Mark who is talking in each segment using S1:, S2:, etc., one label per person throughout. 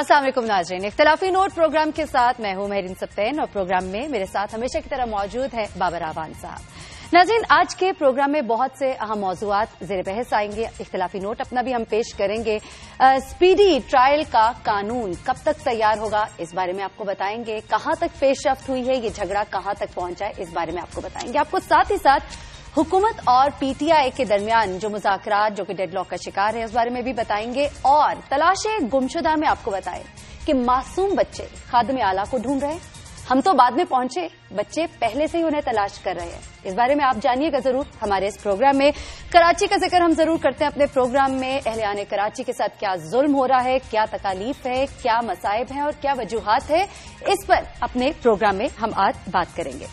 S1: असलम नाजरीन इख्तलाफी note programme के साथ मैं हूं मेहरिन सप्तैन और प्रोग्राम में मेरे साथ हमेशा की तरह मौजूद है बाबर आवान साहब नाजीन आज के प्रोग्राम में बहुत से अहम मौजूद जेर बहस आएंगे इख्तलाफी नोट अपना भी हम पेश करेंगे आ, स्पीडी ट्रायल का कानून कब तक तैयार होगा इस बारे में आपको बताएंगे कहां तक पेशरफ हुई है ये झगड़ा कहां तक पहुंचा है इस बारे में आपको बताएंगे आपको साथ ही साथ हुकूमत और पीटीआई के दरमियान जो मुजाकर जो कि डेडलॉक का शिकार है उस बारे में भी बताएंगे और तलाशे गुमशुदा में आपको बताएं कि मासूम बच्चे खादम आला को ढूंढ रहे हैं हम तो बाद में पहुंचे बच्चे पहले से ही उन्हें तलाश कर रहे हैं इस बारे में आप जानिएगा जरूर हमारे इस प्रोग्राम में कराची का जिक्र हम जरूर करते हैं अपने प्रोग्राम में अहलियान कराची के साथ क्या जुल्म हो रहा है क्या तकालीफ है क्या मसाइब है और क्या वजूहत है इस पर अपने प्रोग्राम में हम आज बात करेंगे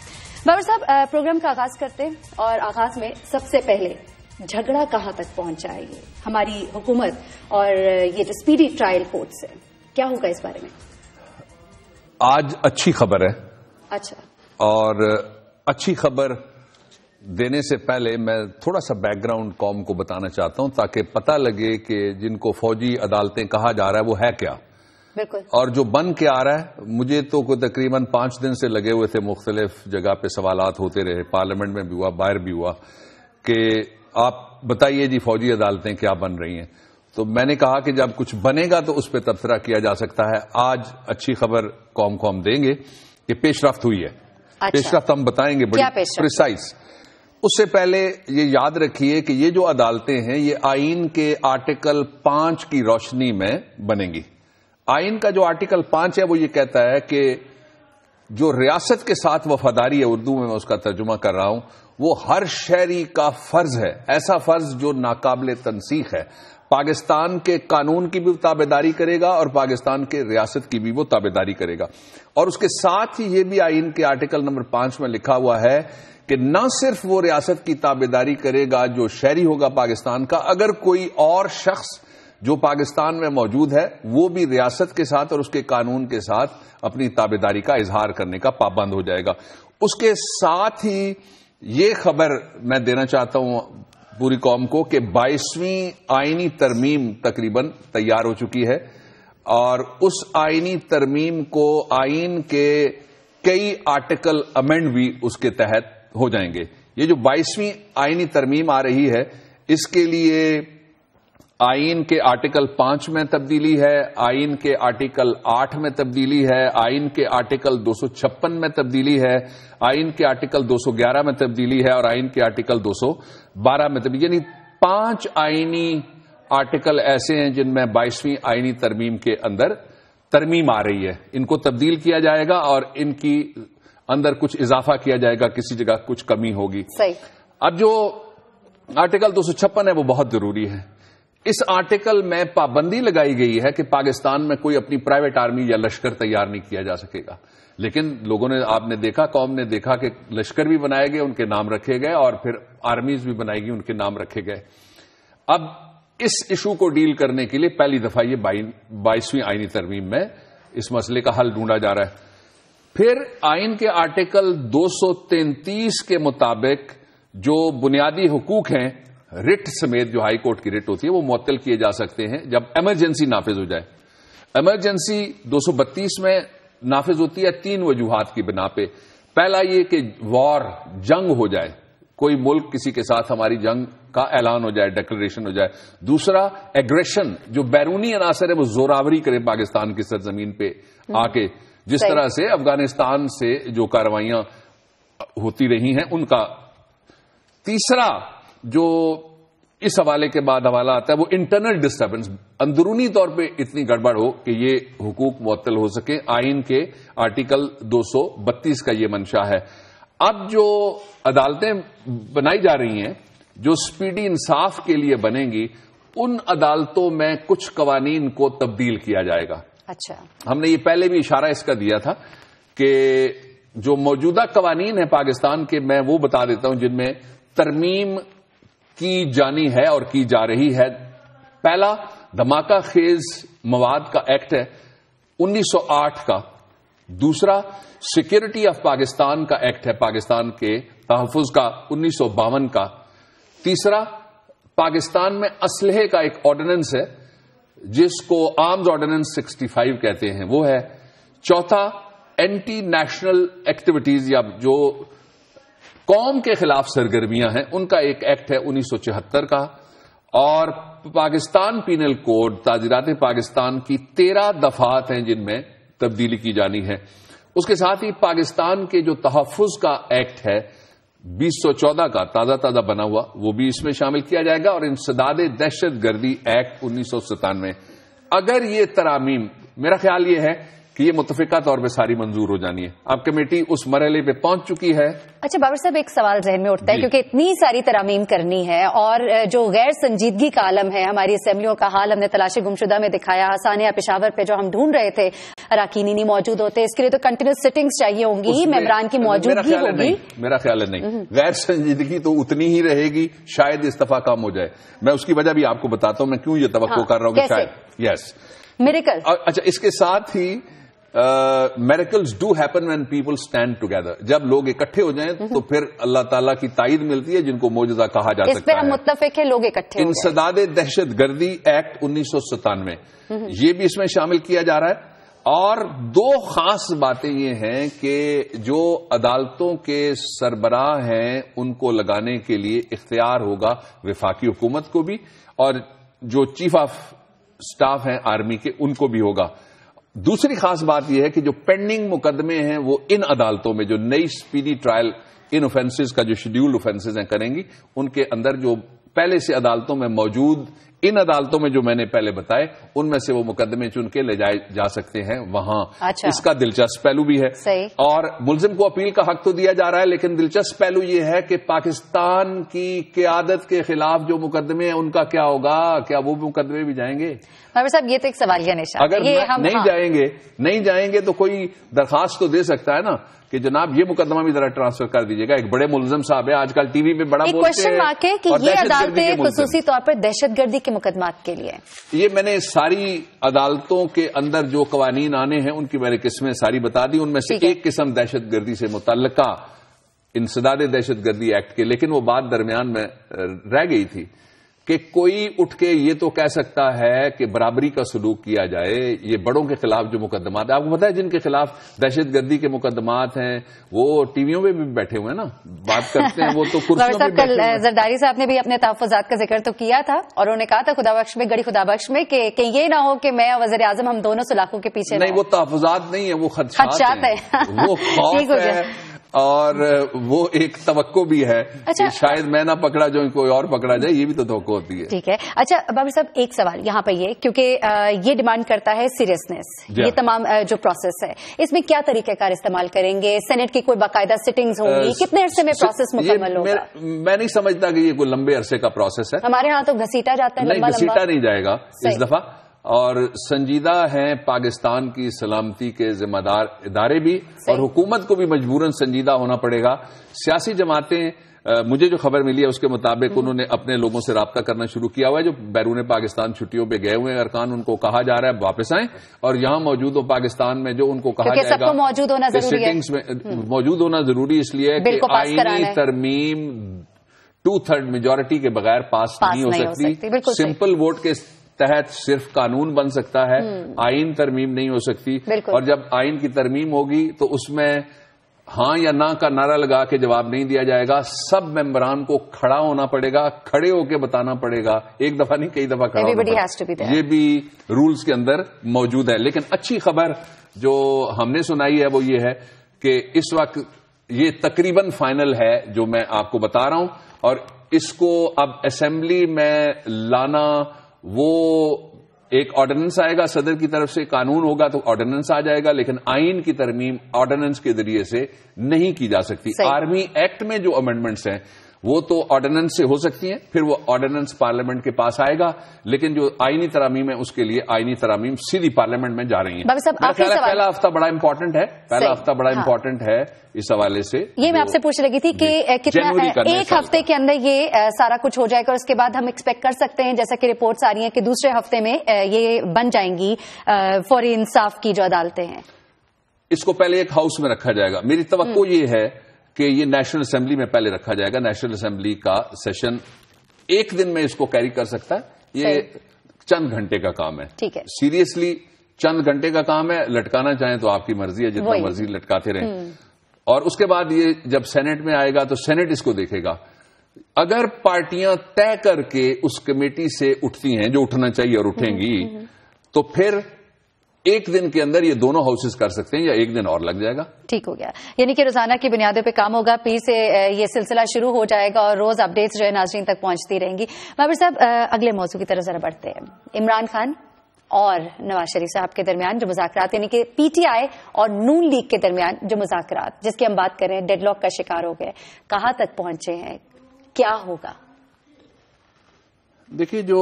S1: बाबर साहब प्रोग्राम का आगाज करते हैं और आगाज में सबसे पहले झगड़ा कहां तक पहुंचा है ये हमारी हुकूमत और ये जो स्पीडी ट्रायल कोर्ट से क्या होगा इस बारे में
S2: आज अच्छी खबर है अच्छा और अच्छी खबर देने से पहले मैं थोड़ा सा बैकग्राउंड कॉम को बताना चाहता हूं ताकि पता लगे कि जिनको फौजी अदालतें कहा जा रहा है वो है क्या बिल्कुल और जो बन के आ रहा है मुझे तो कोई तकरीबन पांच दिन से लगे हुए थे मुख्तलिफ जगह पे सवाल होते रहे पार्लियामेंट में भी हुआ बाहर भी हुआ कि आप बताइए जी फौजी अदालतें क्या बन रही हैं तो मैंने कहा कि जब कुछ बनेगा तो उस पर तबसरा किया जा सकता है आज अच्छी खबर कौम को हम देंगे कि पेशरफ्त हुई है अच्छा। पेशरफ्त हम बताएंगे बड़ी प्रिसाइज उससे पहले ये याद रखिए कि ये जो अदालतें हैं ये आइन के आर्टिकल पांच की रोशनी में बनेंगी आइन का जो आर्टिकल पांच है वो ये कहता है कि जो रियासत के साथ वफादारी है उर्दू में मैं उसका तर्जुमा कर रहा हूं वो हर शहरी का फर्ज है ऐसा फर्ज जो नाकाबले तनसीख है पाकिस्तान के कानून की भी ताबेदारी करेगा और पाकिस्तान के रियासत की भी वो ताबेदारी करेगा और उसके साथ ही ये भी आइन के आर्टिकल नंबर पांच में लिखा हुआ है कि न सिर्फ वो रियासत की ताबेदारी करेगा जो शहरी होगा पाकिस्तान का अगर कोई और शख्स जो पाकिस्तान में मौजूद है वो भी रियासत के साथ और उसके कानून के साथ अपनी ताबेदारी का इजहार करने का पाबंद हो जाएगा उसके साथ ही ये खबर मैं देना चाहता हूं पूरी कौम को कि बाईसवीं आईनी तरमीम तकरीबन तैयार हो चुकी है और उस आईनी तरमीम को आइन के कई आर्टिकल अमेंड भी उसके तहत हो जाएंगे ये जो बाईसवीं आईनी तरमीम आ रही है इसके लिए आइन के आर्टिकल पांच में तब्दीली है आइन के आर्टिकल आठ में तब्दीली है आइन के आर्टिकल दो सौ छप्पन में तब्दीली है आइन के आर्टिकल दो सौ ग्यारह में तब्दीली है और आइन के आर्टिकल दो सौ बारह में तब्दील यानी पांच आइनी आर्टिकल ऐसे हैं जिनमें बाईसवीं आइनी तरमीम के अंदर तरमीम आ रही है इनको तब्दील किया जाएगा और इनकी अंदर कुछ इजाफा किया जाएगा किसी जगह कुछ कमी होगी अब जो आर्टिकल दो है वो बहुत जरूरी है इस आर्टिकल में पाबंदी लगाई गई है कि पाकिस्तान में कोई अपनी प्राइवेट आर्मी या लश्कर तैयार नहीं किया जा सकेगा लेकिन लोगों ने आपने देखा कौम ने देखा कि लश्कर भी बनाए गए उनके नाम रखे गए और फिर आर्मीज भी बनाई गई उनके नाम रखे गए अब इस इशू को डील करने के लिए पहली दफा ये बाईसवीं आईनी तरमीम में इस मसले का हल ढूंढा जा रहा है फिर आइन के आर्टिकल 233 के मुताबिक जो बुनियादी हकूक हैं रिट समेत जो हाई कोर्ट की रिट होती है वो मुअत्तल किए जा सकते हैं जब इमरजेंसी नाफिज हो जाए इमरजेंसी 232 में नाफिज होती है तीन वजूहत की बिना पे पहला ये कि वॉर जंग हो जाए कोई मुल्क किसी के साथ हमारी जंग का ऐलान हो जाए डिक्लेरेशन हो जाए दूसरा एग्रेशन जो बैरूनी अनासर है वो जोरावरी करे पाकिस्तान की सरजमीन पे हम्म। आके जिस तरह से अफगानिस्तान से जो कार्रवाइयां होती रही हैं उनका तीसरा जो इस हवाले के बाद हवाला आता है वो इंटरनल डिस्टर्बेंस अंदरूनी तौर पे इतनी गड़बड़ हो कि ये हुकूक मअतल हो सके आइन के आर्टिकल 232 का ये मंशा है अब जो अदालतें बनाई जा रही हैं जो स्पीडी इंसाफ के लिए बनेंगी उन अदालतों में कुछ कवानीन को तब्दील किया जाएगा अच्छा हमने ये पहले भी इशारा इसका दिया था कि जो मौजूदा कवानीन है पाकिस्तान के मैं वो बता देता हूं जिनमें तरमीम की जानी है और की जा रही है पहला धमाका खेज मवाद का एक्ट है 1908 का दूसरा सिक्योरिटी ऑफ पाकिस्तान का एक्ट है पाकिस्तान के तहफुज का उन्नीस का तीसरा पाकिस्तान में असलहे का एक ऑर्डिनेंस है जिसको आर्म्स ऑर्डिनेंस 65 कहते हैं वो है चौथा एंटी नेशनल एक्टिविटीज या जो कौम के खिलाफ सरगर्मियां हैं उनका एक एक्ट है चौहत्तर का और पाकिस्तान पीनल कोड ताजरात पाकिस्तान की तेरह दफात हैं जिनमें तब्दीली की जानी है उसके साथ ही पाकिस्तान के जो तहफ़ का एक्ट है 2014 का ताज़ा ताज़ा बना हुआ वो भी इसमें शामिल किया जाएगा और इंसदाद दहशतगर्दी एक्ट उन्नीस सौ सतानवे अगर ये तरामीम मेरा ख्याल ये है कि ये मुतफिका तौर पे सारी मंजूर हो जानी है अब कमेटी उस मरहले पे पहुंच चुकी है
S1: अच्छा बाबर साहब एक सवाल जहन में उठता है क्योंकि इतनी सारी तरामीम करनी है और जो गैर संजीदगी का आलम है हमारी असम्बलियों का हाल हमने तलाशी गुमशुदा में दिखाया हसानिया पिशावर पे जो हम ढूंढ रहे थे अराकीनी नहीं मौजूद होते इसके लिए तो कंटिन्यूस सिटिंग्स चाहिए होंगी मेमरान की मौजूदगी होगी
S2: मेरा ख्याल है नहीं हम्म। गैर संजीदगी तो उतनी ही रहेगी शायद इस्तीफा कम हो जाए मैं उसकी वजह भी आपको बताता हूँ मैं क्यों ये तो कर रहा हूँ शायद यस मेरे कल अच्छा इसके साथ ही miracles do happen when people stand together जब लोग इकट्ठे हो जाएं तो फिर अल्लाह ताला की ताइद मिलती है जिनको मौजूदा कहा जा सकता
S1: है मुतफिक है लोग इकट्ठे
S2: इंसदाद दहशत गर्दी एक्ट उन्नीस सौ सतानवे ये भी इसमें शामिल किया जा रहा है और दो खास बातें ये हैं कि जो अदालतों के सरबराह हैं उनको लगाने के लिए इख्तियार होगा विफाकी हुकूमत को भी और जो चीफ ऑफ स्टाफ हैं आर्मी के उनको भी होगा दूसरी खास बात यह है कि जो पेंडिंग मुकदमे हैं वो इन अदालतों में जो नई स्पीडी ट्रायल इन ऑफेंसेस का जो शेड्यूल्ड ऑफेंसेस हैं करेंगी उनके अंदर जो पहले से अदालतों में मौजूद इन अदालतों में जो मैंने पहले बताए उनमें से वो मुकदमे चुन के ले जाए जा सकते हैं वहां अच्छा। इसका दिलचस्प पहलू भी है और मुलजिम को अपील का हक तो दिया जा रहा है लेकिन दिलचस्प पहलू ये है कि पाकिस्तान की क्यादत के खिलाफ जो मुकदमे हैं उनका क्या होगा क्या वो मुकदमे भी जाएंगे
S1: साहब ये तो एक सवाल है निशा अगर ये हम नहीं हाँ। जाएंगे
S2: नहीं जाएंगे तो कोई दरखास्त तो दे सकता है ना कि जनाब ये मुकदमा भी जरा ट्रांसफर कर दीजिएगा एक बड़े मुलजम साहब है आजकल टीवी पे बड़ा क्वेश्चन मार्क है कि ये अदालतें खसूसी
S1: तौर पर दहशतगर्दी के मुकदमात के लिए
S2: ये मैंने सारी अदालतों के अंदर जो कवानीन आने हैं उनकी मैंने किस्में सारी बता दी उनमें से एक किस्म दहशत गर्दी से मुतल इंसदाद दहशत गर्दी एक्ट के लेकिन वो बात दरमियान में रह गई थी कि कोई उठ के ये तो कह सकता है कि बराबरी का सलूक किया जाए ये बड़ों के खिलाफ जो मुकदमात आपको पता है जिनके खिलाफ दहशत गर्दी के मुकदमात हैं वो टीवियों में भी बैठे हुए हैं ना बात करते हैं वो तो कुर्सियों कल
S1: जरदारी साहब ने भी अपने तहफात का जिक्र तो किया था और उन्होंने कहा था खुदाबख्श में गड़ी खुदाबख्श में कि, ये ना हो कि मैं और वजर आजम हम दोनों सलाखों के पीछे नहीं
S2: वो तहफात नहीं है वो खदशात है वो है और वो एक तवक्को भी है अच्छा, कि शायद मैं ना पकड़ा जाऊं कोई और पकड़ा जाए ये भी तो तवक्को होती है
S1: ठीक है अच्छा बाबर साहब एक सवाल यहाँ पर ये क्योंकि ये डिमांड करता है सीरियसनेस ये हाँ। तमाम जो प्रोसेस है इसमें क्या तरीकेकार इस्तेमाल करेंगे सेनेट की कोई बाकायदा सिटिंग होंगी कितने अरसे में प्रोसेस मुकम्मल होगा
S2: मैं नहीं समझता कि ये कोई लंबे अरसे का प्रोसेस है
S1: हमारे यहाँ तो घसीटा जाता है घसीटा नहीं
S2: जाएगा इस दफा और संजीदा हैं पाकिस्तान की सलामती के जिम्मेदार इदारे भी और हुकूमत को भी मजबूरन संजीदा होना पड़ेगा सियासी जमातें मुझे जो खबर मिली है उसके मुताबिक हम्म। उन्होंने अपने लोगों से रबता करना शुरू किया हुआ है जो बैरून पाकिस्तान छुट्टियों पे गए हुए हैं अरकान उनको कहा जा रहा है वापस आए और यहां मौजूद हो पाकिस्तान में जो उनको कहा जाएगा तो हम्म। मौजूद होना जरूरी मौजूद होना जरूरी इसलिए कि आईनी तरमीम टू थर्ड मेजोरिटी के बगैर पास नहीं हो सकती सिंपल वोट के तहत सिर्फ कानून बन सकता है हम्म। आइन तरमीम नहीं हो सकती और जब आइन की तरमीम होगी तो उसमें हाँ या ना का नारा लगा के जवाब नहीं दिया जाएगा सब मेंबरान को खड़ा होना पड़ेगा खड़े होके बताना पड़ेगा एक दफा नहीं कई दफा खड़ा ये भी रूल्स के अंदर मौजूद है लेकिन अच्छी खबर जो हमने सुनाई है वो ये है कि इस वक्त ये तकरीबन फाइनल है जो मैं आपको बता रहा हूं और इसको अब असेंबली में लाना वो एक ऑर्डिनेंस आएगा सदर की तरफ से कानून होगा तो ऑर्डिनेंस आ जाएगा लेकिन आईन की तरमीम ऑर्डिनेंस के जरिए से नहीं की जा सकती आर्मी एक्ट में जो अमेंडमेंट्स हैं वो तो ऑर्डिनेंस से हो सकती है फिर वो ऑर्डिनेंस पार्लियामेंट के पास आएगा लेकिन जो आईनी तरामीम है उसके लिए आईनी तरामीम सीधी पार्लियामेंट में जा रही है पहला हफ्ता बड़ा इंपॉर्टेंट है पहला हफ्ता बड़ा इंपॉर्टेंट हाँ। है इस हवाले से ये मैं आपसे
S1: पूछ लगी थी कि कितना एक हफ्ते के अंदर ये सारा कुछ हो जाएगा और उसके बाद हम एक्सपेक्ट कर सकते हैं जैसा कि रिपोर्ट्स आ रही हैं कि दूसरे हफ्ते में ये बन जाएंगी फौरी इंसाफ की जो अदालतें हैं
S2: इसको पहले एक हाउस में रखा जाएगा मेरी तो ये है कि ये नेशनल असेंबली में पहले रखा जाएगा नेशनल असेंबली का सेशन एक दिन में इसको कैरी कर सकता है ये चंद घंटे का काम है ठीक है सीरियसली चंद घंटे का काम है लटकाना चाहें तो आपकी मर्जी है जितना मर्जी लटकाते रहें हम्म। और उसके बाद ये जब सेनेट में आएगा तो सेनेट इसको देखेगा अगर पार्टियां तय करके उस कमेटी से उठती हैं जो उठना चाहिए और उठेंगी हम्म, हम्म, तो फिर एक दिन के अंदर ये दोनों हाउसेस कर सकते हैं या एक दिन और लग जाएगा
S1: ठीक हो गया यानी कि रोजाना की बुनियादों पे काम होगा पी से ये सिलसिला शुरू हो जाएगा और रोज अपडेट्स जो है नाजरीन तक पहुंचती रहेंगी बाबर साहब अगले मौजू की तरफ जरा बढ़ते हैं इमरान खान और नवाज शरीफ साहब के दरमियान जो मुजाकर यानी कि पीटीआई और नून लीग के दरमियान जो मुजाकर जिसकी हम बात कर रहे हैं डेडलॉक का शिकार हो गए कहां तक पहुंचे हैं क्या होगा
S2: देखिए जो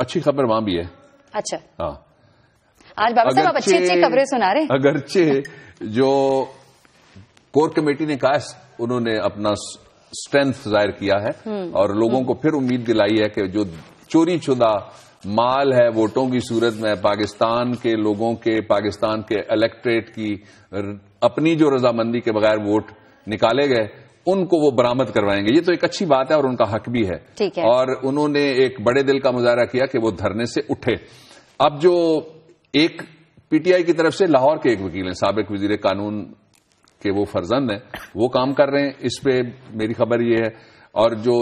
S2: अच्छी खबर वहां भी है अच्छा हाँ
S1: आज बाबा साहब अच्छी अच्छी खबरें सुना रहे
S2: अगरचे जो कोर कमेटी ने कहा उन्होंने अपना स्ट्रेंथ जाहिर किया है हम्म। और लोगों को फिर उम्मीद दिलाई है कि जो चोरी शुदा माल है वोटों की सूरत में पाकिस्तान के लोगों के पाकिस्तान के इलेक्ट्रेट की अपनी जो रजामंदी के बगैर वोट निकाले गए उनको वो बरामद करवाएंगे ये तो एक अच्छी बात है और उनका हक भी है, है। और उन्होंने एक बड़े दिल का मुजाहरा किया कि वो धरने से उठे अब जो एक पीटीआई की तरफ से लाहौर के एक वकील हैं सबक वजीर कानून के वो फर्जंद हैं वो काम कर रहे हैं इस पर मेरी खबर ये है और जो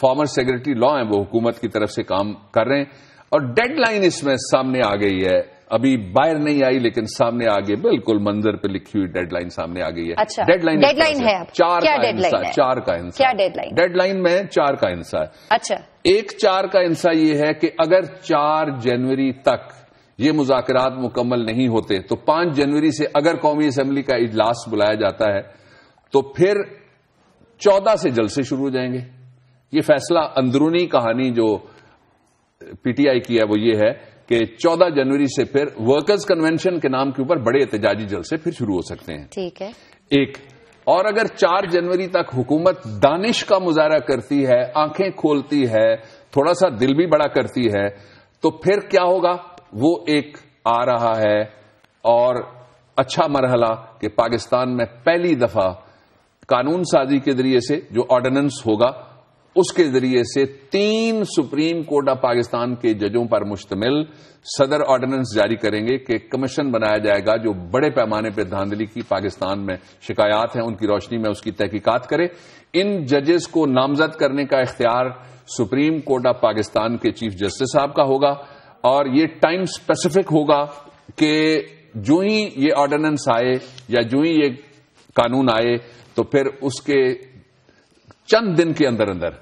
S2: फॉर्मर सेक्रेटरी लॉ है वो हुकूमत की तरफ से काम कर रहे हैं और डेडलाइन इसमें सामने आ गई है अभी बाहर नहीं आई लेकिन सामने आगे बिल्कुल मंजर पे लिखी हुई डेडलाइन सामने आ गई है अच्छा डेडलाइन डेडलाइन है चार का हिंसा चार का हिंसा क्या डेडलाइन डेडलाइन में चार का हिंसा है अच्छा एक चार का हिंसा ये है कि अगर चार जनवरी तक ये मुजाकर मुकम्मल नहीं होते तो पांच जनवरी से अगर कौमी असेंबली का इजलास बुलाया जाता है तो फिर चौदह से जलसे शुरू हो जाएंगे ये फैसला अंदरूनी कहानी जो पीटीआई की है वो ये है कि 14 जनवरी से फिर वर्कर्स कन्वेंशन के नाम के ऊपर बड़े एहतजाजी जलसे फिर शुरू हो सकते हैं ठीक है एक और अगर 4 जनवरी तक हुकूमत दानिश का मुजाहरा करती है आंखें खोलती है थोड़ा सा दिल भी बड़ा करती है तो फिर क्या होगा वो एक आ रहा है और अच्छा मरहला कि पाकिस्तान में पहली दफा कानून साजी के जरिए से जो ऑर्डिनेंस होगा उसके जरिए से तीन सुप्रीम कोर्ट ऑफ पाकिस्तान के जजों पर मुश्तमिल सदर ऑर्डिनेंस जारी करेंगे कि कमीशन बनाया जाएगा जो बड़े पैमाने पर धांधली की पाकिस्तान में शिकायत हैं उनकी रोशनी में उसकी तहकीकात करे इन जजेस को नामजद करने का इख्तियार सुप्रीम कोर्ट ऑफ पाकिस्तान के चीफ जस्टिस साहब का होगा और ये टाइम स्पेसिफिक होगा कि जो ही ये ऑर्डिनेंस आए या जो ही ये कानून आए तो फिर उसके चंद दिन के अंदर अंदर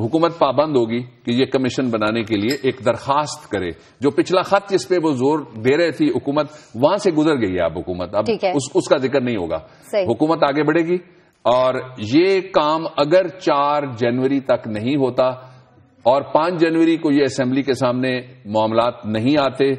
S2: हुकूमत पाबंद होगी कि ये कमीशन बनाने के लिए एक दरखास्त करे जो पिछला खत जिस पे वो जोर दे रहे थी हुकूमत वहां से गुजर गई है अब हुकूमत अब उस, उसका जिक्र नहीं होगा हुकूमत आगे बढ़ेगी और ये काम अगर चार जनवरी तक नहीं होता और पांच जनवरी को ये असेंबली के सामने मामला नहीं आते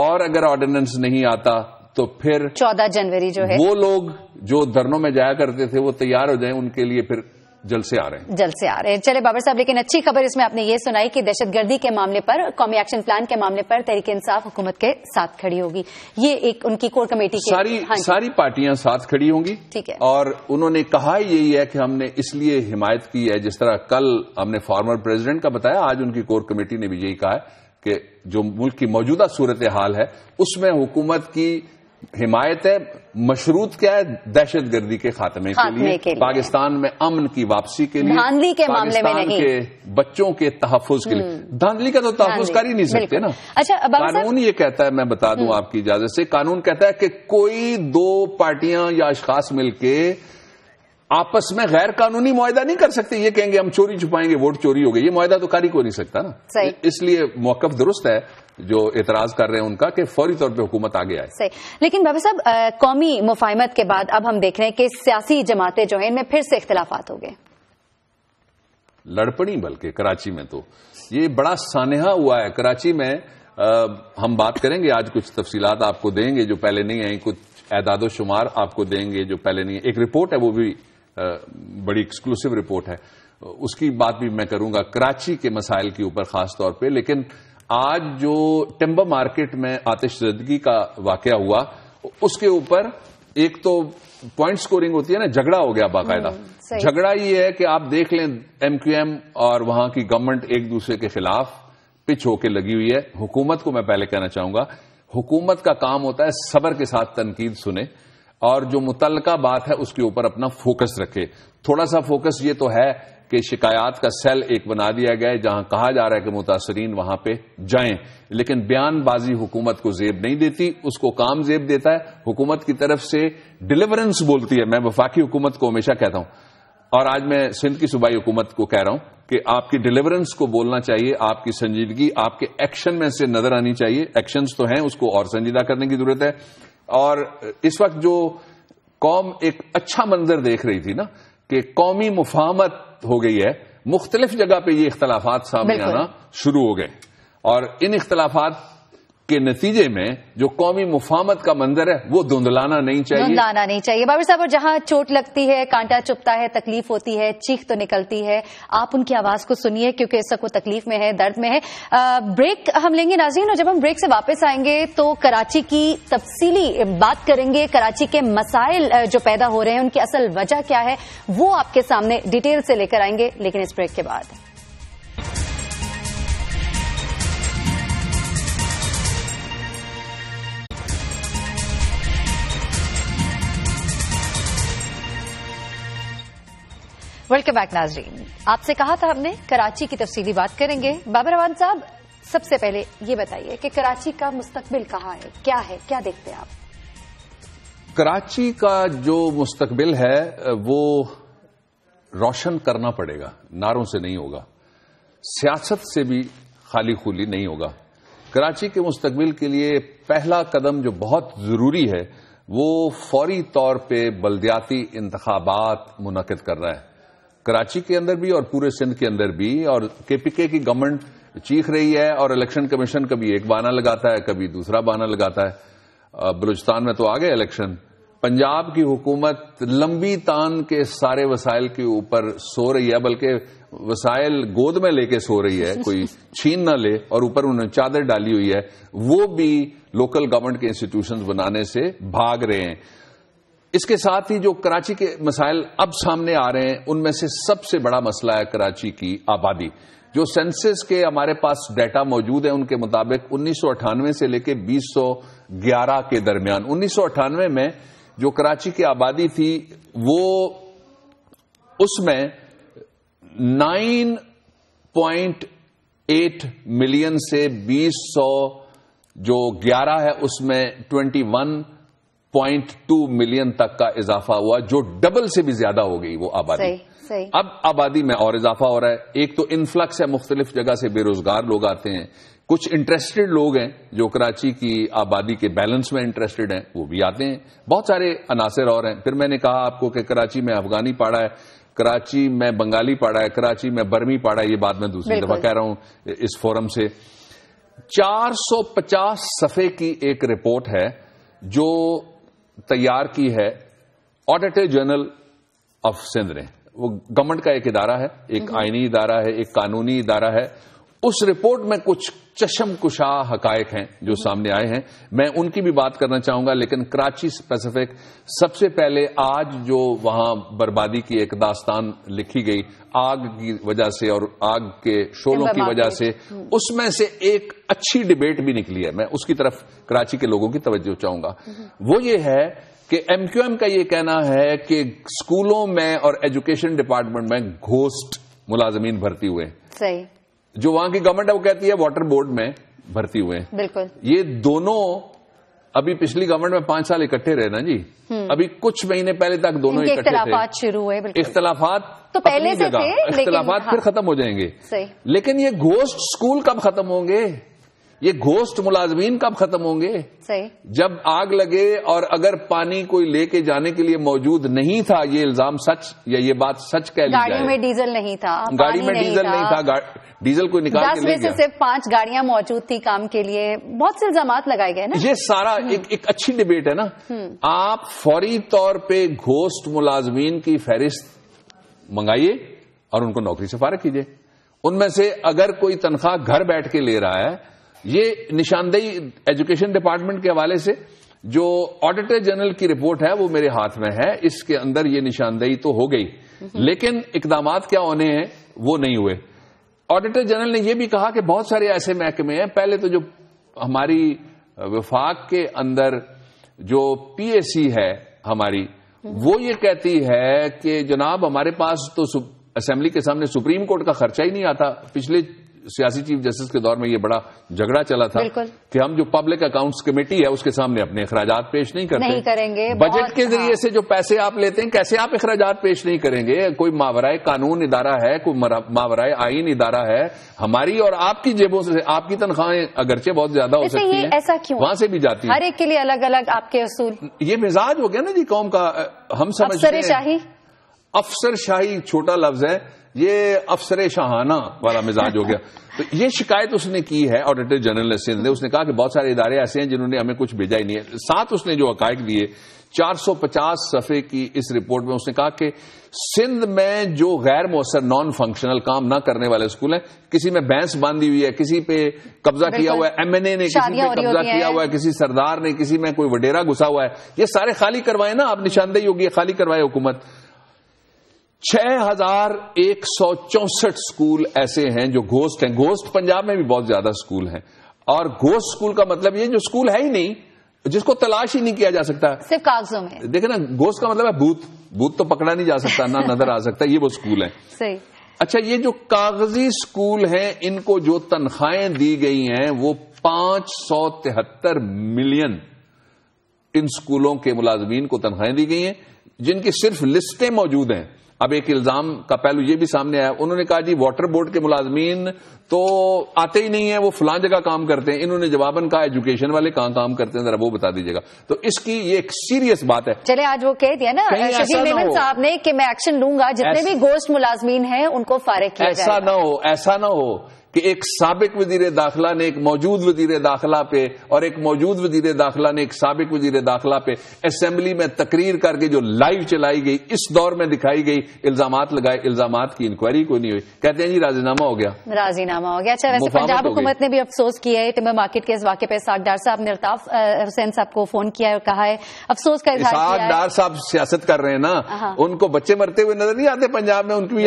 S2: और अगर ऑर्डिनेंस नहीं आता तो फिर
S1: चौदह जनवरी जो है वो लोग
S2: जो धरनों में जाया करते थे वो तैयार हो जाएं उनके लिए फिर जल से आ रहे
S1: हैं जल से आ रहे हैं चले बाबर साहब लेकिन अच्छी खबर इसमें आपने ये सुनाई कि दहशतगर्दी के मामले पर कौमी एक्शन प्लान के मामले पर तहरीक इंसाफ हुकूमत के साथ खड़ी होगी ये एक उनकी कोर कमेटी की सारी हाँ सारी
S2: पार्टियां साथ खड़ी
S1: होंगी ठीक है
S2: और उन्होंने कहा यही है कि हमने इसलिए हिमायत की है जिस तरह कल हमने फॉर्मर प्रेजिडेंट का बताया आज उनकी कोर कमेटी ने भी यही कहा कि जो मुल्क की मौजूदा सूरत हाल है उसमें हुकूमत की हिमायत है मशरूत क्या है दहशत गर्दी के खात्मे, के लिए, के पाकिस्तान में अमन की वापसी के लिए धांधली के मामले में नहीं के बच्चों के तहफुज के लिए हम्म। धांधली का तो तहफुज कर ही नहीं सकते ना
S1: अच्छा कानून
S2: ये कहता है मैं बता दूं हम्म। आपकी इजाजत से कानून कहता है कि कोई दो पार्टियां या अशखास मिलकर आपस में गैर कानूनी मुआदा नहीं कर सकते ये कहेंगे हम चोरी छुपाएंगे वोट चोरी हो गई ये माहदा तो कारी को नहीं सकता ना इसलिए मौकफ दुरुस्त है जो एतराज कर रहे हैं उनका कि फौरी तौर पर हुकूमत आगे आए
S1: सही लेकिन बाबा साहब कौमी मुफाहमत के बाद अब हम देख रहे हैं कि सियासी जमातें जो है इनमें फिर से इख्तलाफात हो गए
S2: लड़पड़ी बल्कि कराची में तो ये बड़ा सानहा हुआ है कराची में आ, हम बात करेंगे आज कुछ तफसीलात आपको देंगे जो पहले नहीं आई कुछ एदाद शुमार आपको देंगे जो पहले नहीं एक रिपोर्ट है वो भी आ, बड़ी एक्सक्लूसिव रिपोर्ट है उसकी बात भी मैं करूंगा कराची के मसाइल के ऊपर खास तौर पे लेकिन आज जो टिम्बर मार्केट में आतिशजदगी का वाक्य हुआ उसके ऊपर एक तो प्वाइंट स्कोरिंग होती है ना झगड़ा हो गया बाकायदा हम्म, झगड़ा ये है कि आप देख लें एम क्यू एम और वहां की गवर्नमेंट एक दूसरे के खिलाफ पिच होके लगी हुई है हुकूमत को मैं पहले कहना चाहूंगा हुकूमत का काम होता है सबर के साथ तनकीद सुने और जो मुतलका बात है उसके ऊपर अपना फोकस रखे थोड़ा सा फोकस ये तो है कि शिकायत का सेल एक बना दिया गया है जहां कहा जा रहा है कि मुतासरीन वहां पे जाएं लेकिन बयानबाजी हुकूमत को जेब नहीं देती उसको काम जेब देता है हुकूमत की तरफ से डिलीवरेंस बोलती है मैं वफाकी हुकूमत को हमेशा कहता हूं और आज मैं सिंध की सूबाई हुकूमत को कह रहा हूं कि आपकी डिलीवरेंस को बोलना चाहिए आपकी संजीदगी आपके एक्शन में से नजर आनी चाहिए एक्शन तो हैं उसको और संजीदा करने की जरूरत है और इस वक्त जो कौम एक अच्छा मंजर देख रही थी ना कि कौमी मुफामत सख्त हो गई है मुख्तलिफ जगह पर ये इख्तलाफात सामने आना शुरू हो गए और इन इख्तलाफात के नतीजे में जो कौमी मुफामत का मंजर है वो धुंधलाना नहीं चाहिए धुंधलाना
S1: नहीं चाहिए बाबर साहब और जहां चोट लगती है कांटा चुपता है तकलीफ होती है चीख तो निकलती है आप उनकी आवाज को सुनिए क्योंकि इस वक्त तकलीफ में है दर्द में है आ, ब्रेक हम लेंगे नाजीन और जब हम ब्रेक से वापस आएंगे तो कराची की तफसीली बात करेंगे कराची के मसाइल जो पैदा हो रहे हैं उनकी असल वजह क्या है वो आपके सामने डिटेल से लेकर आएंगे लेकिन इस ब्रेक के बाद वेलकम बैक नाजरीन आपसे कहा था हमने कराची की तफसीली बात करेंगे बाबर रवान साहब सबसे पहले ये बताइए कि कराची का मुस्तबिल कहाँ है क्या है क्या देखते हैं आप
S2: कराची का जो मुस्तबिल है वो रोशन करना पड़ेगा नारों से नहीं होगा सियासत से भी खाली खुली नहीं होगा कराची के मुस्तबिल के लिए पहला कदम जो बहुत जरूरी है वो फौरी तौर पे बलदियाती इंतबात मुनद रहा है कराची के अंदर भी और पूरे सिंध के अंदर भी और केपीके की गवर्नमेंट चीख रही है और इलेक्शन कमीशन कभी एक बाना लगाता है कभी दूसरा बाना लगाता है बलूचिस्तान में तो आ गए इलेक्शन पंजाब की हुकूमत लंबी तान के सारे वसाइल के ऊपर सो रही है बल्कि वसाइल गोद में लेके सो रही है कोई छीन ना ले और ऊपर उन्होंने चादर डाली हुई है वो भी लोकल गवर्नमेंट के इंस्टीट्यूशंस बनाने से भाग रहे हैं इसके साथ ही जो कराची के मसाइल अब सामने आ रहे हैं उनमें से सबसे बड़ा मसला है कराची की आबादी जो सेंसस के हमारे पास डाटा मौजूद है उनके मुताबिक उन्नीस से लेकर 2011 के दरमियान उन्नीस में जो कराची की आबादी थी वो उसमें 9.8 मिलियन से 20 जो 11 है उसमें 21 टू मिलियन तक का इजाफा हुआ जो डबल से भी ज्यादा हो गई वो आबादी अब आबादी में और इजाफा हो रहा है एक तो इनफ्लक्स है मुख्तलिफ जगह से बेरोजगार लोग आते हैं कुछ इंटरेस्टेड लोग हैं जो कराची की आबादी के बैलेंस में इंटरेस्टेड हैं वो भी आते हैं बहुत सारे अनासर और हैं फिर मैंने कहा आपको कि कराची में अफगानी पाड़ा है कराची में बंगाली पाड़ा है कराची में बर्मी पाड़ा है ये बात मैं दूसरी दफा कह रहा हूं इस फोरम से चार सौ पचास सफे की एक रिपोर्ट है जो तैयार की है ऑडिटर जनरल ऑफ सिंध ने वो गवर्नमेंट का एक इदारा है एक हम्म। आईनी इदारा है एक कानूनी इदारा है उस रिपोर्ट में कुछ चशम कुशा हकायक हैं जो सामने आए हैं मैं उनकी भी बात करना चाहूंगा लेकिन कराची स्पेसिफिक सबसे पहले आज जो वहां बर्बादी की एक दास्तान लिखी गई आग की वजह से और आग के शोलों की वजह से हम्म। उसमें से एक अच्छी डिबेट भी निकली है मैं उसकी तरफ कराची के लोगों की तवज्जो चाहूंगा हम्म। वो ये है कि एमक्यूएम का ये कहना है कि स्कूलों में और एजुकेशन डिपार्टमेंट में घोस्ट मुलाजमीन भर्ती हुए सही जो वहां की गवर्नमेंट है वो कहती है वाटर बोर्ड में भर्ती हुए बिल्कुल ये दोनों अभी पिछली गवर्नमेंट में पांच साल इकट्ठे रहे ना जी हम्म। अभी कुछ महीने पहले तक दोनों इकट्ठे शुरू हुए इख्तलाफात
S1: तो पहले से थे इख्तलाफात हाँ। फिर
S2: खत्म हो जाएंगे लेकिन ये घोष्ट स्कूल कब खत्म होंगे ये घोष्ट मुलाजमीन कब खत्म होंगे सही जब आग लगे और अगर पानी कोई लेके जाने के लिए मौजूद नहीं था ये इल्जाम सच या ये बात सच कह ली गाड़ी में
S1: डीजल नहीं था गाड़ी में डीजल नहीं था,
S2: डीजल कोई निकाल दस में से सिर्फ
S1: पांच गाड़ियां मौजूद थी काम के लिए बहुत से इल्जाम लगाए गए ना ये
S2: सारा हम्म। एक एक अच्छी डिबेट है ना हम्म। आप फौरी तौर पर घोष्ट मुलाजमीन की फहरिस्त मंगाइए और उनको नौकरी से फारक कीजिए उनमें से अगर कोई तनख्वाह घर बैठ के ले रहा है ये निशानदेही एजुकेशन डिपार्टमेंट के हवाले से जो ऑडिटर जनरल की रिपोर्ट है वो मेरे हाथ में है इसके अंदर ये निशानदेही तो हो गई लेकिन इकदाम क्या होने हैं वो नहीं हुए ऑडिटर जनरल ने यह भी कहा कि बहुत सारे ऐसे महकमे हैं पहले तो जो हमारी विफाक के अंदर जो पीएसी है हमारी वो ये कहती है कि जनाब हमारे पास तो असेंबली के सामने सुप्रीम कोर्ट का खर्चा ही नहीं आता पिछले सियासी चीफ जस्टिस के दौर में ये बड़ा झगड़ा चला था कि हम जो पब्लिक अकाउंट्स कमेटी है उसके सामने अपने अखराज पेश नहीं करते नहीं
S1: करेंगे बजट के जरिए हाँ। से
S2: जो पैसे आप लेते हैं कैसे आप अखराज पेश नहीं करेंगे कोई मावराय कानून इदारा है कोई मावराय आईन इदारा है हमारी और आपकी जेबों से आपकी तनख्वाहें अगरचे बहुत ज्यादा हो सकती है ऐसा क्यों वहां से भी जाती है हर
S1: एक के लिए अलग अलग आपके असूल
S2: ये मिजाज हो गया ना जी कौम का हम समझ अफसर शाही छोटा लफ्ज है ये अफसर शाहाना वाला मिजाज हो गया तो ये शिकायत उसने की है ऑडिटर जनरल सिंध ने उसने कहा कि बहुत सारे इदारे ऐसे हैं जिन्होंने हमें कुछ भेजा ही नहीं है साथ उसने जो हकायक दिए 450 सफ़े की इस रिपोर्ट में उसने कहा कि सिंध में जो गैर मौसर नॉन फंक्शनल काम ना करने वाले स्कूल हैं किसी में बैंस बांधी हुई है किसी पे कब्जा किया हुआ है एमएनए ने किसी पे कब्जा किया हुआ है किसी सरदार ने किसी में कोई वडेरा घुसा हुआ है ये सारे खाली करवाए ना आप निशानदेही होगी खाली करवाए हुकूमत 6164 स्कूल ऐसे हैं जो घोस्ट हैं घोस्ट पंजाब में भी बहुत ज्यादा स्कूल हैं और घोस्ट स्कूल का मतलब ये जो स्कूल है ही नहीं जिसको तलाश ही नहीं किया जा सकता
S1: सिर्फ कागजों में
S2: देखे ना घोस्ट का मतलब है भूत भूत तो पकड़ा नहीं जा सकता ना नजर आ सकता ये वो स्कूल है सही अच्छा ये जो कागजी स्कूल हैं इनको जो तनख्वाहें दी गई हैं वो पांच सौ तिहत्तर मिलियन इन स्कूलों के मुलाजमीन को तनख्वाहें दी गई हैं जिनकी सिर्फ लिस्टें मौजूद हैं अब एक इल्जाम का पहलू ये भी सामने आया उन्होंने कहा जी वाटर बोर्ड के मुलाजमीन तो आते ही नहीं है वो फलां जगह काम करते हैं इन्होंने जवाबन कहा एजुकेशन वाले कहाँ काम करते हैं जरा वो बता दीजिएगा तो इसकी ये एक सीरियस बात है
S1: चले आज वो कह दिया ना शकील साहब ने कि मैं एक्शन लूंगा जितने भी गोस्ट मुलाजमीन हैं उनको फारिग किया ऐसा
S2: ना हो ऐसा ना हो कि एक सबक वजीर दाखिला ने एक मौजूद वजीर दाखिला पे और एक मौजूद वजीर दाखिला ने एक सबक वजीर दाखिला पे असेंबली में तकरीर करके जो लाइव चलाई गई इस दौर में दिखाई गई इल्जाम लगाए इल्जाम की इंक्वायरी कोई नहीं हुई कहते हैं जी राजीनामा हो गया
S1: राजीनामा हो गया अच्छा वैसे पंजाब हुकूमत ने भी अफसोस किया है टिमर मार्केट के इस वाक्य पे सागडार साहब ने अल्ताफ हुसैन साहब को फोन किया और कहा है अफसोस का साग डार
S2: साहब सियासत कर रहे हैं ना हाँ। उनको बच्चे मरते हुए नजर नहीं आते पंजाब में उनकी भी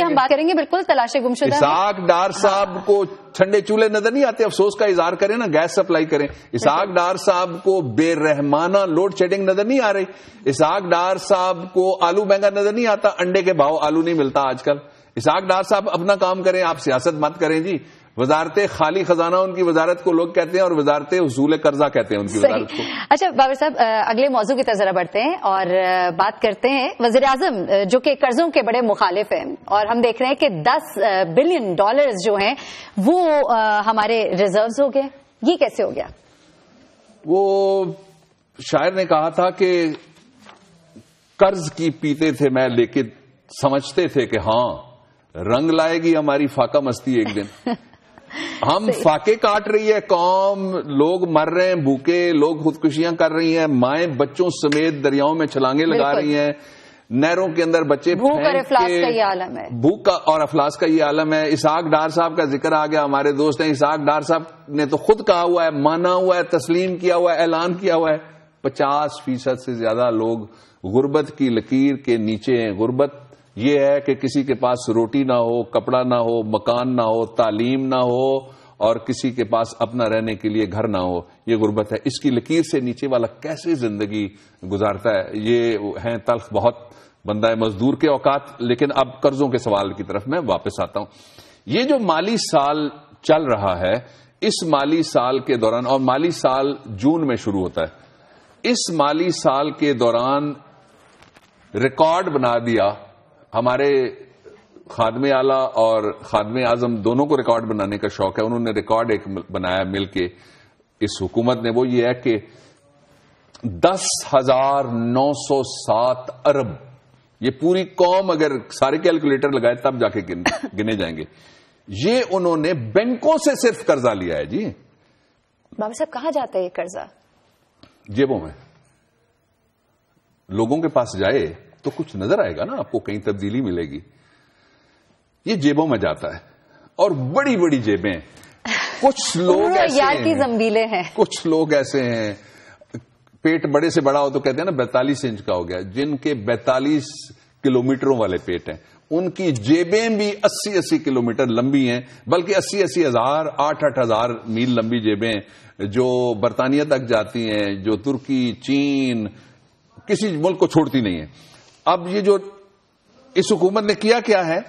S2: हम बात
S1: करेंगे बिल्कुल तलाशे गुमशुदा साग
S2: डार साहब आपको ठंडे चूल्हे नजर नहीं आते अफसोस का इजहार करें ना गैस सप्लाई करें इसहाक डार साहब को बेरहमाना लोड शेडिंग नजर नहीं आ रही इसहाक डार साहब को आलू महंगा नजर नहीं आता अंडे के भाव आलू नहीं मिलता आजकल इसहाक डार साहब अपना काम करें आप सियासत मत करें जी वजारत खाली खजाना उनकी वजारत को लोग कहते हैं और वजारत उसूल कर्जा कहते हैं उनकी वजारत को
S1: अच्छा बाबर साहब अगले मौजू की तरफ बढ़ते हैं और बात करते हैं वजीर आजम जो कि कर्जों के बड़े मुखालिफ हैं और हम देख रहे हैं कि दस बिलियन डॉलर जो हैं वो हमारे रिजर्व हो गए ये कैसे हो गया
S2: वो शायर ने कहा था कि कर्ज की पीते थे मैं लेकिन समझते थे कि हाँ रंग लाएगी हमारी फाका मस्ती एक दिन हम फाके काट रही है कौम लोग मर रहे हैं भूखे लोग खुदकुशियां कर रही हैं माए बच्चों समेत दरियाओं में छलांगे लगा रही हैं नहरों के अंदर बच्चे भूख और अफलास का ये आलम है भूख का और अफलास का ये आलम है इसाक डार साहब का जिक्र आ गया हमारे दोस्त हैं इसाक डार साहब ने तो खुद कहा हुआ है माना हुआ है तस्लीम किया हुआ है ऐलान किया हुआ है पचास फीसद से ज्यादा लोग गुर्बत की लकीर के नीचे हैं गुर्बत ये है कि किसी के पास रोटी ना हो कपड़ा ना हो मकान ना हो तालीम ना हो और किसी के पास अपना रहने के लिए घर ना हो ये गुर्बत है इसकी लकीर से नीचे वाला कैसे जिंदगी गुजारता है ये हैं तल्ख बहुत बंदा है मजदूर के औकात लेकिन अब कर्जों के सवाल की तरफ मैं वापस आता हूं ये जो माली साल चल रहा है इस माली साल के दौरान और माली साल जून में शुरू होता है इस माली साल के दौरान रिकॉर्ड बना दिया हमारे खादम आला और खादम आजम दोनों को रिकॉर्ड बनाने का शौक है उन्होंने रिकॉर्ड एक बनाया मिलकर इस हुकूमत ने वो ये है कि दस हजार नौ सौ सात अरब ये पूरी कौम अगर सारे कैलकुलेटर लगाए तब जाके गिन, गिने जाएंगे ये उन्होंने बैंकों से सिर्फ कर्जा लिया है जी
S1: बाबा साहब कहा जाता है ये कर्जा
S2: जेबों में लोगों के पास जाए तो कुछ नजर आएगा ना आपको कहीं तब्दीली मिलेगी ये जेबों में जाता है और बड़ी बड़ी जेबें कुछ लोग यार की
S1: जम्बीले हैं
S2: कुछ लोग ऐसे हैं पेट बड़े से बड़ा हो तो कहते हैं ना बैतालीस इंच का हो गया जिनके बैतालीस किलोमीटरों वाले पेट हैं उनकी जेबें भी 80-80 किलोमीटर लंबी हैं बल्कि 80-80 हजार आठ आठ हजार मील लंबी जेबें जो बरतानिया तक जाती हैं जो तुर्की चीन किसी मुल्क को छोड़ती नहीं है अब ये जो इस हुकूमत ने किया क्या है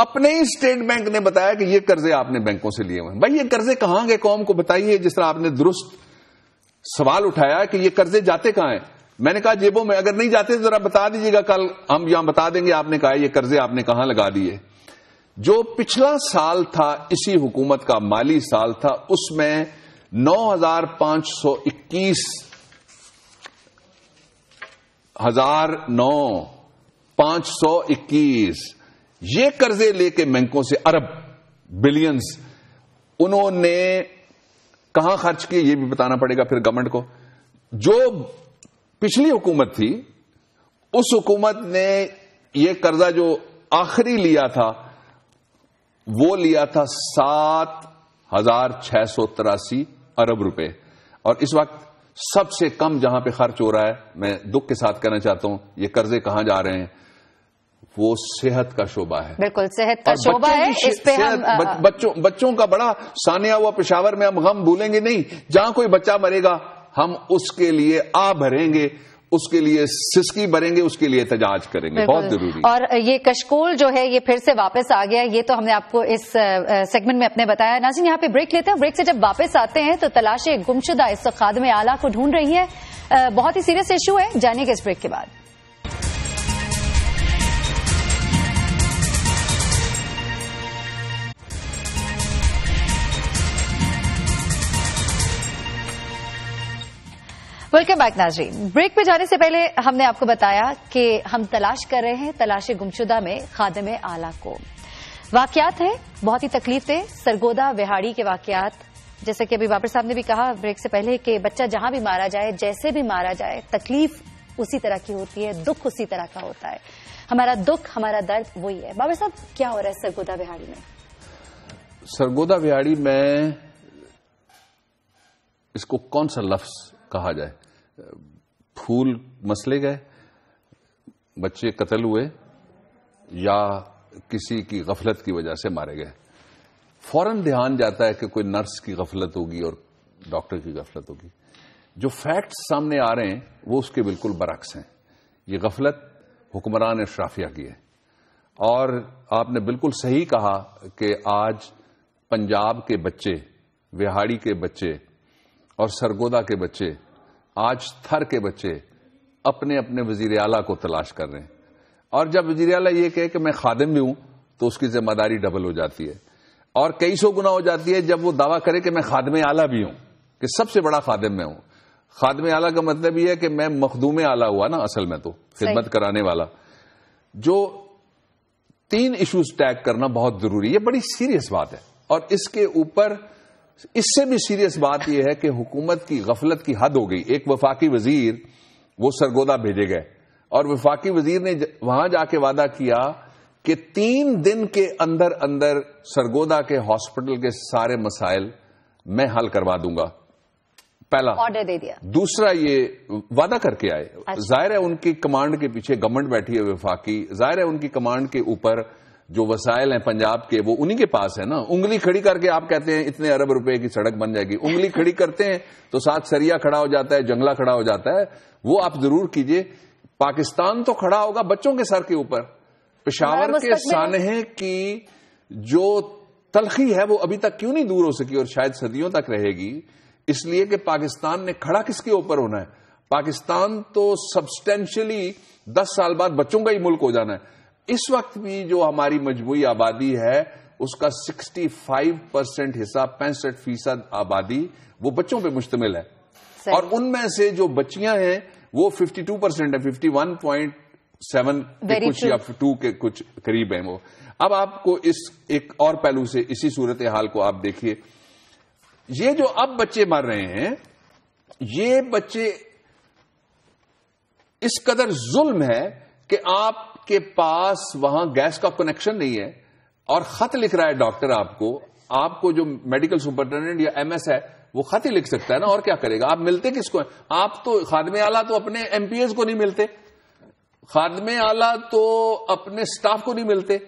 S2: अपने ही स्टेट बैंक ने बताया कि ये कर्जे आपने बैंकों से लिए हुए हैं भाई ये कर्जे कहां गए कौम को बताइए जिस तरह आपने दुरुस्त सवाल उठाया कि ये कर्जे जाते कहां हैं मैंने कहा जेबों में अगर नहीं जाते तो जरा बता दीजिएगा कल हम यहां बता देंगे आपने कहा ये कर्जे आपने कहां लगा दिए जो पिछला साल था इसी हुकूमत का माली साल था उसमें 9,521 हजार नौ पांच सौ इक्कीस ये कर्जे लेके बैंकों से अरब बिलियंस उन्होंने कहां खर्च किए ये भी बताना पड़ेगा फिर गवर्नमेंट को जो पिछली हुकूमत थी उस हुकूमत ने यह कर्जा जो आखिरी लिया था वो लिया था सात हजार छह सौ तिरासी अरब रुपए और इस वक्त सबसे कम जहां पे खर्च हो रहा है मैं दुख के साथ कहना चाहता हूं ये कर्जे कहां जा रहे हैं वो सेहत का शोभा है
S1: बिल्कुल सेहत का शोभा है इस पे हम
S2: बच्चों बच्चों का बड़ा सानिया हुआ पेशावर में हम गम भूलेंगे नहीं जहां कोई बच्चा मरेगा हम उसके लिए आ भरेंगे उसके लिए सिस्की भरेंगे उसके लिए एहतजाज करेंगे बहुत जरूरी और
S1: ये कशकोल जो है ये फिर से वापस आ गया ये तो हमने आपको इस सेगमेंट में अपने बताया नाजिन यहाँ पे ब्रेक लेते हैं ब्रेक से जब वापस आते हैं तो तलाशे गुमशुदा इस खादम आला को ढूंढ रही है बहुत ही सीरियस इशू है जाने के इस ब्रेक के बाद वेलकम बैक नाजरीन ब्रेक पे जाने से पहले हमने आपको बताया कि हम तलाश कर रहे हैं तलाश गुमशुदा में खादम आला को वाकयात है बहुत ही तकलीफ है सरगोदा विहाड़ी के वाकयात जैसे कि अभी बाबर साहब ने भी कहा ब्रेक से पहले कि बच्चा जहां भी मारा जाए जैसे भी मारा जाए तकलीफ उसी तरह की होती है दुख उसी तरह का होता है हमारा दुख हमारा दर्द वही है बाबर साहब क्या हो रहा है सरगोदा विहाड़ी में
S2: सरगोदा विहाड़ी में इसको कौन सा लफ्ज कहा जाए फूल मसले गए बच्चे कत्ल हुए या किसी की गफलत की वजह से मारे गए फौरन ध्यान जाता है कि कोई नर्स की गफलत होगी और डॉक्टर की गफलत होगी जो फैक्ट्स सामने आ रहे हैं वो उसके बिल्कुल बरक्स हैं ये गफलत हुक्मरान अशराफिया की है और आपने बिल्कुल सही कहा कि आज पंजाब के बच्चे विहाड़ी के बच्चे और सरगोदा के बच्चे आज थर के बच्चे अपने अपने वजीर अला को तलाश कर रहे हैं और जब वजीर अला ये कहे कि मैं खादिम भी हूं तो उसकी जिम्मेदारी डबल हो जाती है और कई सौ गुना हो जाती है जब वो दावा करे कि मैं खादम आला भी हूं कि सबसे बड़ा खादिम मैं हूं खादम आला का मतलब यह है कि मैं मखदूम आला हुआ ना असल में तो खिदमत कराने वाला जो तीन इशूज टैग करना बहुत जरूरी है बड़ी सीरियस बात है और इसके ऊपर इससे भी सीरियस बात यह है कि हुकूमत की गफलत की हद हो गई एक वफाकी वजीर वो सरगोदा भेजे गए और वफाकी वजीर ने वहां जाके वादा किया कि तीन दिन के अंदर अंदर सरगोदा के हॉस्पिटल के सारे मसाइल मैं हल करवा दूंगा पहला ऑर्डर दे दिया दूसरा ये वादा करके आए अच्छा। जाहिर है उनकी कमांड के पीछे गवर्नमेंट बैठी है विफाकी जाहिर है उनकी कमांड के ऊपर जो वसाइल हैं पंजाब के वो उन्हीं के पास है ना उंगली खड़ी करके आप कहते हैं इतने अरब रुपए की सड़क बन जाएगी उंगली खड़ी करते हैं तो साथ सरिया खड़ा हो जाता है जंगला खड़ा हो जाता है वो आप जरूर कीजिए पाकिस्तान तो खड़ा होगा बच्चों के सर के ऊपर पेशावर के सानहे की जो तलखी है वो अभी तक क्यों नहीं दूर हो सकी और शायद सदियों तक रहेगी इसलिए कि पाकिस्तान ने खड़ा किसके ऊपर होना है पाकिस्तान तो सब्सटेंशियली दस साल बाद बच्चों का ही मुल्क हो जाना है इस वक्त भी जो हमारी मजमू आबादी है उसका 65 परसेंट हिस्सा पैंसठ फीसद आबादी वो बच्चों पे मुश्तमिल है और उनमें से जो बच्चियां हैं वो 52 परसेंट है फिफ्टी वन पॉइंट सेवन कुछ या टू के कुछ करीब है वो अब आपको इस एक और पहलू से इसी सूरत हाल को आप देखिए ये जो अब बच्चे मर रहे हैं ये बच्चे इस कदर जुल्म है कि आप आपके पास वहां गैस का कनेक्शन नहीं है और खत लिख रहा है डॉक्टर आपको आपको जो मेडिकल सुपरिटेंडेंट या एमएस है वो खत ही लिख सकता है ना और क्या करेगा आप मिलते किसको है? आप तो खादमे आला तो अपने एमपीएस को नहीं मिलते खादमे आला तो अपने स्टाफ को नहीं मिलते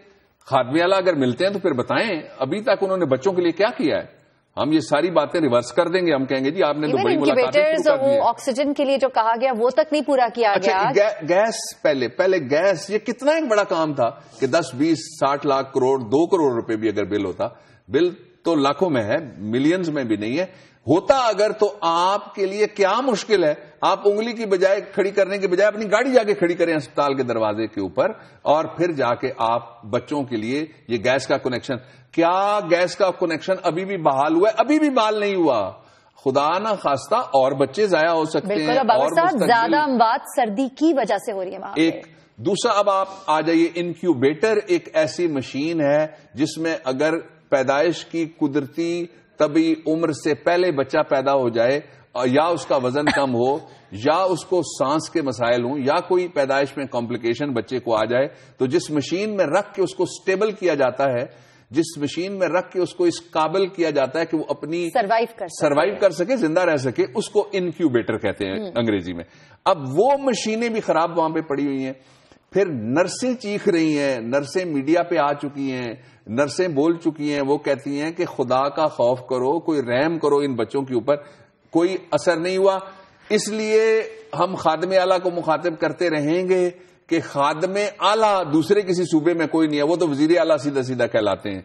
S2: खादमे आला अगर मिलते हैं तो फिर बताएं अभी तक उन्होंने बच्चों के लिए क्या किया है हम ये सारी बातें रिवर्स कर देंगे हम कहेंगे जी आपने तो बड़ी मुलाकातें
S1: ऑक्सीजन के लिए जो कहा गया वो तक नहीं पूरा किया अच्छा, गया
S2: गै, गैस पहले पहले गैस ये कितना एक बड़ा काम था कि 10 20 60 लाख करोड़ दो करोड़ रुपए भी अगर बिल होता बिल तो लाखों में है मिलियंस में भी नहीं है होता अगर तो आपके लिए क्या मुश्किल है आप उंगली की बजाय खड़ी करने के बजाय अपनी गाड़ी जाके खड़ी करें अस्पताल के दरवाजे के ऊपर और फिर जाके आप बच्चों के लिए ये गैस का कनेक्शन क्या गैस का कनेक्शन अभी भी बहाल हुआ है अभी भी बहाल नहीं हुआ खुदा ना खास्ता और बच्चे जाया हो सकते हैं और ज्यादा
S1: बात सर्दी की वजह से हो रही है
S2: एक दूसरा अब आप आ जाइए इनक्यूबेटर एक ऐसी मशीन है जिसमें अगर पैदाइश की कुदरती तभी उम्र से पहले बच्चा पैदा हो जाए या उसका वजन कम हो या उसको सांस के मसाइल हों या कोई पैदाइश में कॉम्प्लिकेशन बच्चे को आ जाए तो जिस मशीन में रख के उसको स्टेबल किया जाता है जिस मशीन में रख के उसको इस काबिल किया जाता है कि वो अपनी सर्वाइव कर सर्वाइव कर सके जिंदा रह सके उसको इनक्यूबेटर कहते हैं हम्म। अंग्रेजी में अब वो मशीनें भी खराब वहां पे पड़ी हुई हैं फिर नर्सें चीख रही हैं नर्सें मीडिया पे आ चुकी हैं नर्सें बोल चुकी हैं वो कहती हैं कि खुदा का खौफ करो कोई रहम करो इन बच्चों के ऊपर कोई असर नहीं हुआ इसलिए हम खादम आला को मुखातिब करते रहेंगे कि खादम आला दूसरे किसी सूबे में कोई नहीं है वो तो वजीर आला सीधा सीधा कहलाते हैं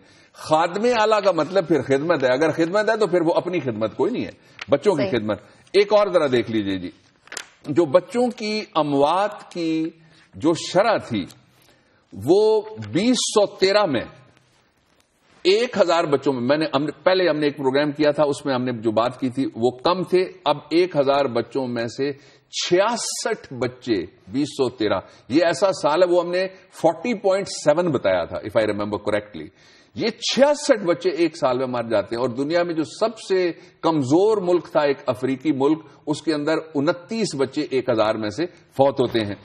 S2: खादम आला का मतलब फिर खिदमत है अगर खिदमत है तो फिर वो अपनी खिदमत कोई नहीं है बच्चों की खिदमत एक और जरा देख लीजिए जी जो बच्चों की अमवात की जो शरह थी वो बीस सौ तेरह में एक हजार बच्चों में मैंने हमने पहले हमने एक प्रोग्राम किया था उसमें हमने जो बात की थी वो कम थे अब एक हजार बच्चों में से छियासठ बच्चे तेरह ये ऐसा साल है वो हमने सेवन बताया था इफ आई रिमेम्बर करेक्टली ये छियासठ बच्चे एक साल में मर जाते हैं और दुनिया में जो सबसे कमजोर मुल्क था एक अफ्रीकी मुल्क उसके अंदर उनतीस बच्चे एक हजार में से फौत होते हैं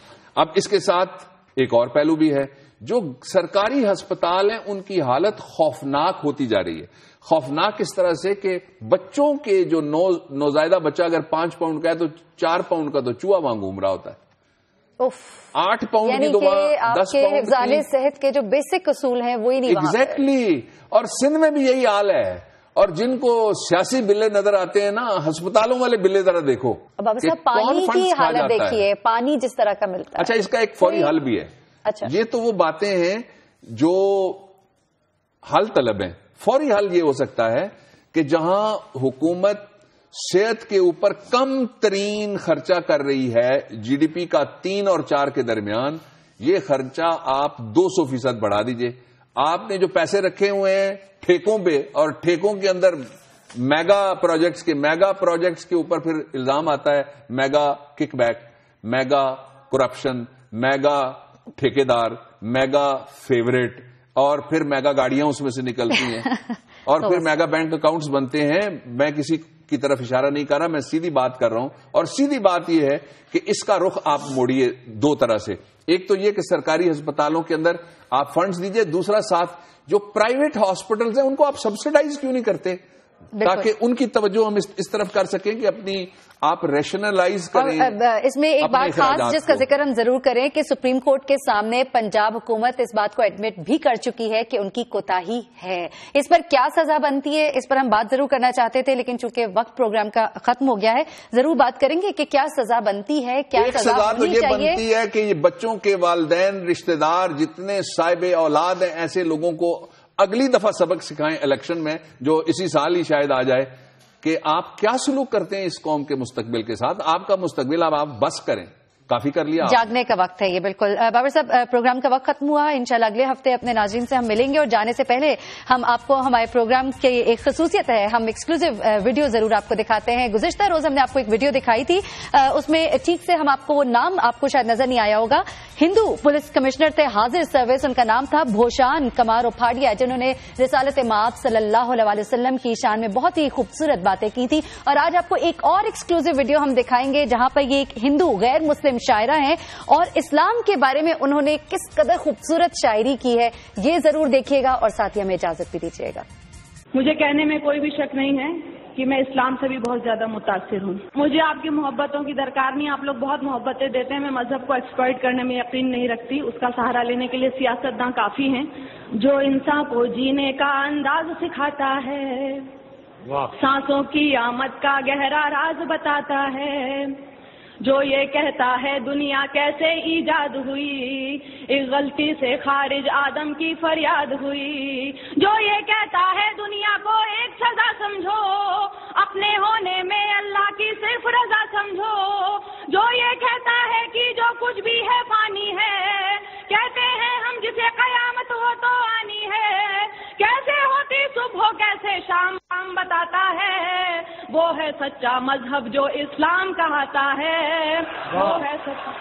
S2: अब इसके साथ एक और पहलू भी है जो सरकारी अस्पताल हैं उनकी हालत खौफनाक होती जा रही है खौफनाक इस तरह से कि बच्चों के जो नौ नौजायदा बच्चा अगर पांच पाउंड का है तो चार पाउंड का तो चूहा वहां घूम रहा होता है आठ पाउंड की दुआ तो दस पाउंड
S1: सेहत के जो बेसिक असूल है वही नहीं एग्जैक्टली
S2: exactly. और सिंध में भी यही हाल है और जिनको सियासी बिल्ले नजर आते हैं ना अस्पतालों वाले बिल्ले जरा देखो अब पानी की हालत देखिए
S1: पानी जिस तरह का मिलता अच्छा, है अच्छा इसका एक फौरी हल
S2: भी है अच्छा ये तो वो बातें हैं जो हल तलब हैं फौरी हल ये हो सकता है कि जहां हुकूमत सेहत के ऊपर कम तरीन खर्चा कर रही है जीडीपी का तीन और चार के दरमियान ये खर्चा आप 200 फीसद बढ़ा दीजिए आपने जो पैसे रखे हुए हैं ठेकों पे और ठेकों के अंदर मेगा प्रोजेक्ट्स के मेगा प्रोजेक्ट्स के ऊपर फिर इल्जाम आता है mega kickback mega corruption mega ठेकेदार मेगा फेवरेट और फिर मेगा गाड़ियां उसमें से निकलती हैं और तो फिर मेगा बैंक अकाउंट्स बनते हैं मैं किसी की तरफ इशारा नहीं कर रहा मैं सीधी बात कर रहा हूं और सीधी बात यह है कि इसका रुख आप मोड़िए दो तरह से एक तो यह कि सरकारी अस्पतालों के अंदर आप फंड्स दीजिए दूसरा साथ जो प्राइवेट हॉस्पिटल्स हैं उनको आप सब्सिडाइज क्यों नहीं करते ताकि उनकी तवज्जो हम इस, इस तरफ कर सकें कि अपनी आप रेशनलाइज करें
S1: इसमें एक बात खास जिसका जिक्र हम जरूर करें कि सुप्रीम कोर्ट के सामने पंजाब हुकूमत इस बात को एडमिट भी कर चुकी है कि उनकी कोताही है इस पर क्या सजा बनती है इस पर हम बात जरूर करना चाहते थे लेकिन चूंकि वक्त प्रोग्राम का खत्म हो गया है जरूर बात करेंगे कि क्या सजा बनती है क्या एक सजा, सजा तो ये बनती है
S2: कि बच्चों के वालदेन रिश्तेदार जितने साहिब औलाद हैं ऐसे लोगों को अगली दफा सबक सिखाएं इलेक्शन में जो इसी साल ही शायद आ जाए कि आप क्या सलूक करते हैं इस कौम के मुस्तबिल के साथ आपका मुस्तबिल अब आप बस करें काफी कर लिया
S1: जागने का वक्त है ये बिल्कुल बाबर साहब प्रोग्राम का वक्त खत्म हुआ इंशाल्लाह अगले हफ्ते अपने नाजीन से हम मिलेंगे और जाने से पहले हम आपको हमारे प्रोग्राम की एक खसूसियत है हम एक्सक्लूसिव वीडियो जरूर आपको दिखाते हैं गुजश्ता रोज हमने आपको एक वीडियो दिखाई थी उसमें ठीक से हम आपको वो नाम आपको शायद नजर नहीं आया होगा हिंदू पुलिस कमिश्नर थे हाजिर सर्विस उनका नाम था भोशान कमार उफाड़िया जिन्होंने रिसालत माप सल्लल्लाहु वसलम की शान में बहुत ही खूबसूरत बातें की थी और आज आपको एक और एक्सक्लूसिव वीडियो हम दिखाएंगे जहां पर ये एक हिंदू गैर मुस्लिम हम शायरा हैं और इस्लाम के बारे में उन्होंने किस कदर खूबसूरत शायरी की है ये जरूर देखिएगा और साथ ही हमें इजाजत भी दीजिएगा
S3: मुझे कहने में कोई भी शक नहीं है कि मैं इस्लाम से भी बहुत ज्यादा मुतासर हूँ मुझे आपकी मोहब्बतों की दरकार नहीं आप लोग बहुत मोहब्बतें देते हैं मैं मजहब को एक्सपर्ट करने में यकीन नहीं रखती उसका सहारा लेने के लिए सियासतदान काफी हैं जो इंसान को जीने का अंदाज सिखाता है सांसों की आमद का गहरा राज बताता है जो ये कहता है दुनिया कैसे ईजाद हुई इस गलती से खारिज आदम की फरियाद हुई जो ये कहता है दुनिया को एक सजा समझो वो है सच्चा मजहब जो इस्लाम कहता है वो है सच्चा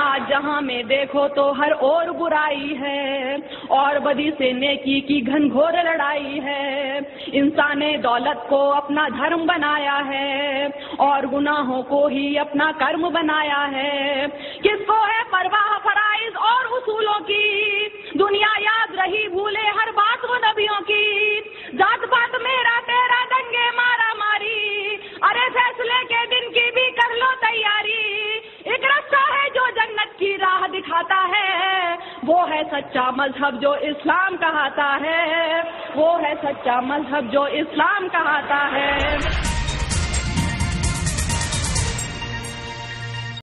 S3: आज जहाँ में देखो तो हर और बुराई है और बदी से नेकी की घनघोर लड़ाई है इंसान ने दौलत को अपना धर्म बनाया है और गुनाहों को ही अपना कर्म बनाया है किसको है परवाह फराइज और उसूलों की दुनिया याद रही भूले हर बात वो नबियों की जात पात मेरा तेरा दंगे मारा मारी अरे फैसले के दिन की भी कर लो तैयारी एक रास्ता है जो जन्नत की राह दिखाता है वो है सच्चा मजहब जो इस्लाम कहता है वो है सच्चा मजहब जो इस्लाम कहता है